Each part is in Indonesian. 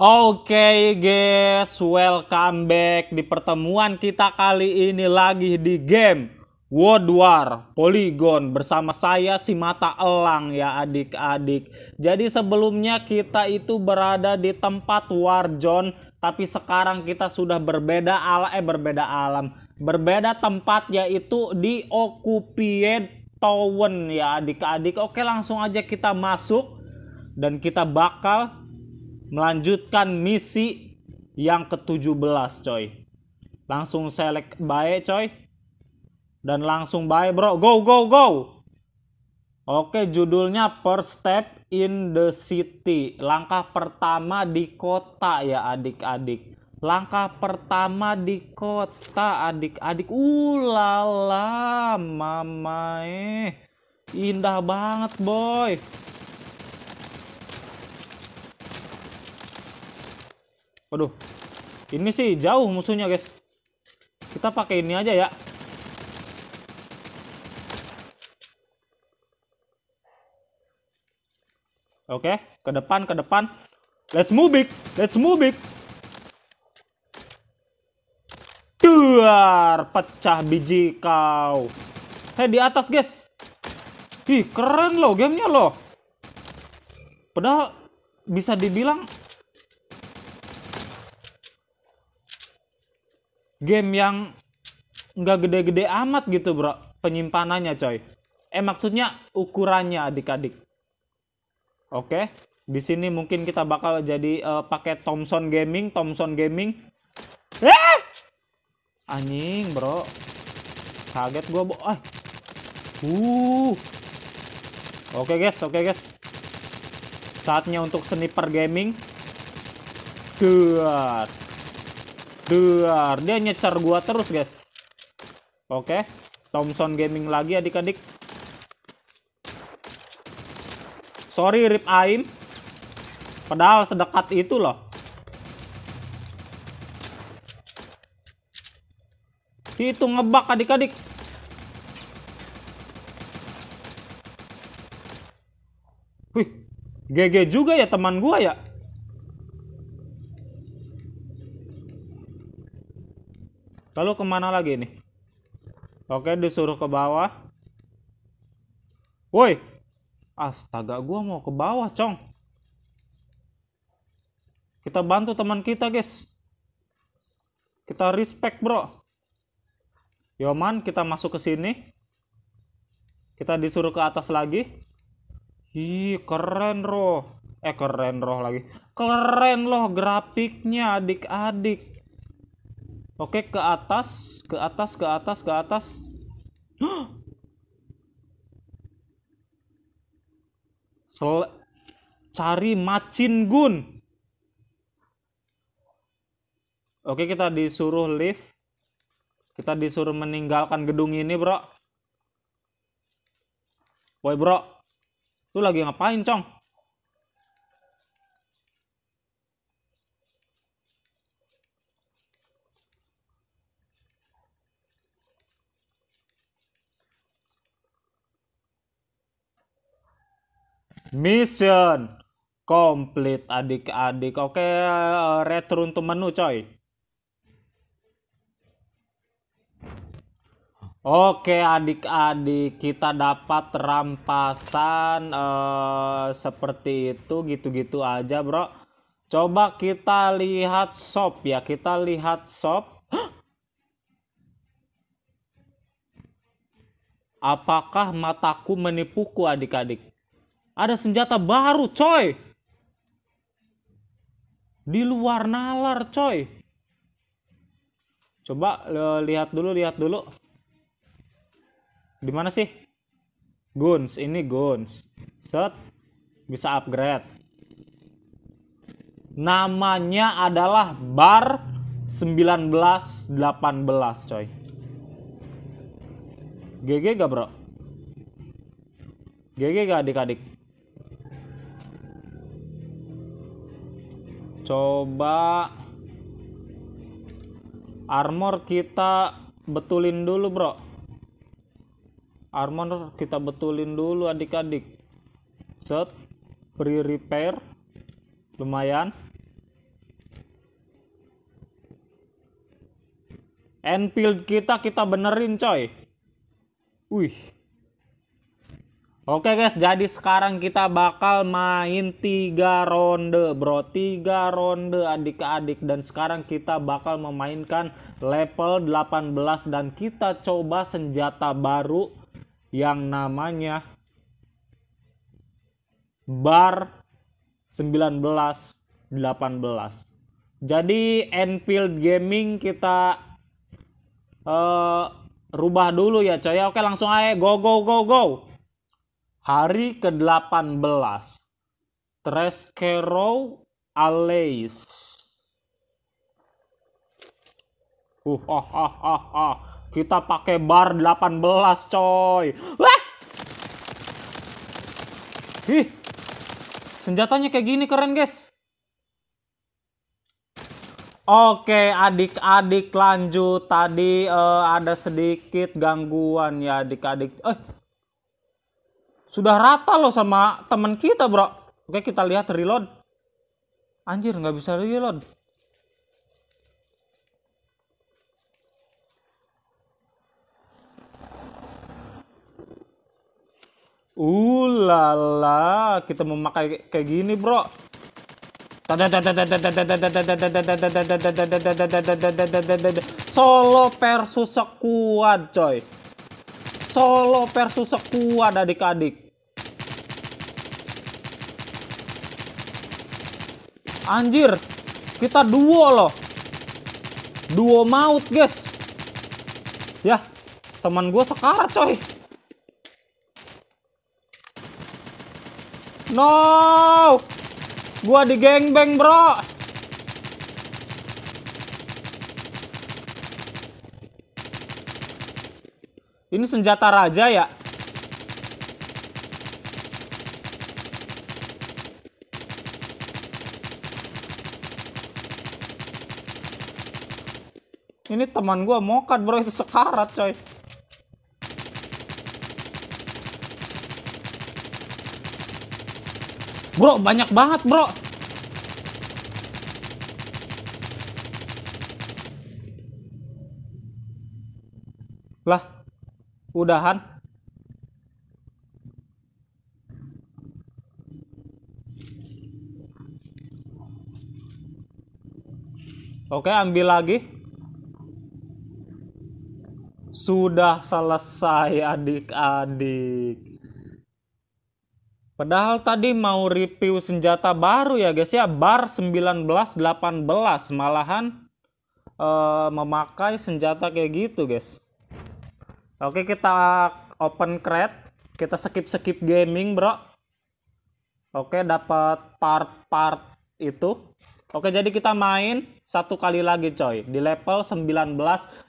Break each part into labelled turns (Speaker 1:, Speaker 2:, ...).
Speaker 1: Oke okay, guys, welcome back di pertemuan kita kali ini lagi di game World War Polygon bersama saya si mata elang ya adik-adik. Jadi sebelumnya kita itu berada di tempat Warzone tapi sekarang kita sudah berbeda ala eh berbeda alam, berbeda tempat yaitu di Occupied Town ya adik-adik. Oke, langsung aja kita masuk dan kita bakal melanjutkan misi yang ke-17 coy. Langsung select baik coy. Dan langsung baik bro. Go go go. Oke judulnya First Step in the City. Langkah pertama di kota ya adik-adik. Langkah pertama di kota adik-adik. Ulala uh, mamae. Eh. Indah banget boy. Waduh. Ini sih jauh musuhnya, guys. Kita pakai ini aja ya. Oke, ke depan, ke depan. Let's move it. Let's move it. Duar, pecah biji kau. Hei, di atas, guys. Ih, keren loh gamenya loh. Padahal bisa dibilang game yang nggak gede-gede amat gitu bro penyimpanannya coy eh maksudnya ukurannya adik-adik oke di sini mungkin kita bakal jadi uh, pakai Thomson Gaming Thomson Gaming ah! anjing bro kaget gua bo ah. uh oke guys oke guys saatnya untuk sniper gaming Good. Duar, dia nyecar gua terus, guys. Oke. Okay. Thompson Gaming lagi adik-adik. Sorry Rip Aim. Padahal sedekat itu loh. Itu ngebak adik-adik. Wih, GG juga ya teman gua ya. lalu kemana lagi nih oke disuruh ke bawah woi astaga gua mau ke bawah cong kita bantu teman kita guys kita respect bro Yoman kita masuk ke sini kita disuruh ke atas lagi Hi, keren roh eh keren roh lagi keren loh grafiknya adik-adik Oke, ke atas, ke atas, ke atas, ke atas. Sel cari macin gun. Oke, kita disuruh lift. Kita disuruh meninggalkan gedung ini, Bro. Woi, Bro. Lu lagi ngapain, Cong? Mission complete, adik-adik. Oke, eh, return to menu coy. Oke adik-adik kita dapat rampasan uh, seperti itu gitu-gitu aja bro. Coba kita lihat shop ya kita lihat shop. Apakah mataku menipuku adik-adik? Ada senjata baru, coy. Di luar nalar, coy. Coba eh, lihat dulu, lihat dulu. Di mana sih? Guns, ini guns. Set bisa upgrade. Namanya adalah bar 1918, coy. GG gak, Bro? GG gak adik-adik? coba armor kita betulin dulu bro armor kita betulin dulu adik-adik set free repair lumayan Enfield kita kita benerin coy wih Oke guys, jadi sekarang kita bakal main tiga ronde bro, tiga ronde adik-adik dan sekarang kita bakal memainkan level 18 dan kita coba senjata baru yang namanya bar 19 18. Jadi Enfield Gaming kita uh, rubah dulu ya coy. Oke langsung aja go go go go. Hari ke-18 Treskero Aleis Uh, ah, ah, ah, ah. Kita pakai bar 18 coy Wah! Ih, senjatanya kayak gini keren guys Oke, adik-adik lanjut. Tadi uh, ada sedikit gangguan ya adik-adik. Eh, sudah rata loh sama teman kita, Bro. Oke, kita lihat reload. Anjir, nggak bisa reload. Ulala, kita memakai kayak gini, Bro. Solo versus sekuat, coy. Solo versus sekuat adik-adik. Anjir, kita duo loh. Duo maut, guys. Ya, teman gue sekarat coy. No! gue Gua digengbeng, bro. Ini senjata raja ya? Ini teman gue mokat bro itu sekarat coy. Bro banyak banget bro. udahan oke ambil lagi sudah selesai adik-adik Padahal tadi mau review senjata baru ya guys ya, bar 1918 malahan uh, memakai senjata kayak gitu guys. Oke, kita open crate. Kita skip-skip gaming, Bro. Oke, dapat part-part itu. Oke, jadi kita main satu kali lagi, coy. Di level 19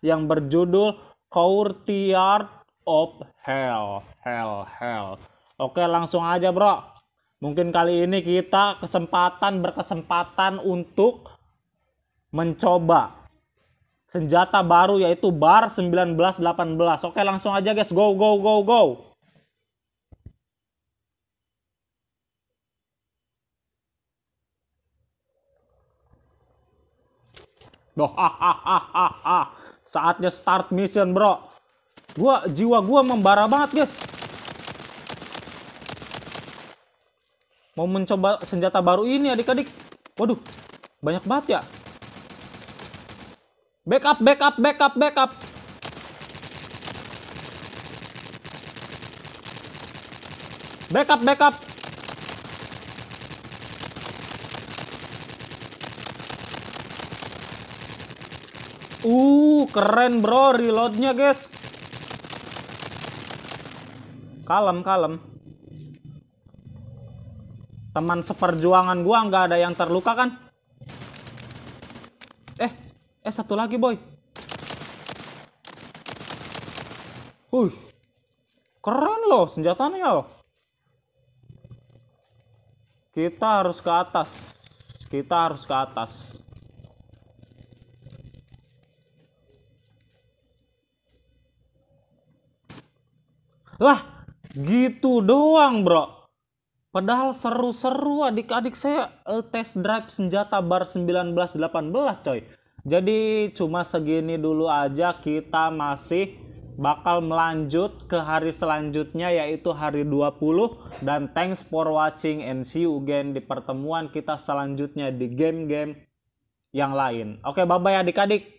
Speaker 1: yang berjudul Courtyard of Hell. Hell, hell. Oke, langsung aja, Bro. Mungkin kali ini kita kesempatan berkesempatan untuk mencoba senjata baru yaitu bar 1918. Oke, langsung aja guys. Go go go go. Doh, ah, ah, ah, ah, Saatnya start mission, bro. Gua jiwa gua membara banget, guys. Mau mencoba senjata baru ini, adik-adik. Waduh, banyak banget ya. Backup, backup, backup, backup. Backup, backup. Uh, keren bro reloadnya guys. Kalem, kalem. Teman seperjuangan gua nggak ada yang terluka kan? Eh, Eh satu lagi boy. Wih, keren loh senjatanya loh. Kita harus ke atas. Kita harus ke atas. Lah, gitu doang, bro. Padahal seru-seru adik-adik saya eh, tes drive senjata bar 1918, coy. Jadi cuma segini dulu aja kita masih bakal melanjut ke hari selanjutnya yaitu hari 20 dan thanks for watching and see you again di pertemuan kita selanjutnya di game-game yang lain. Oke, bye-bye adik-adik.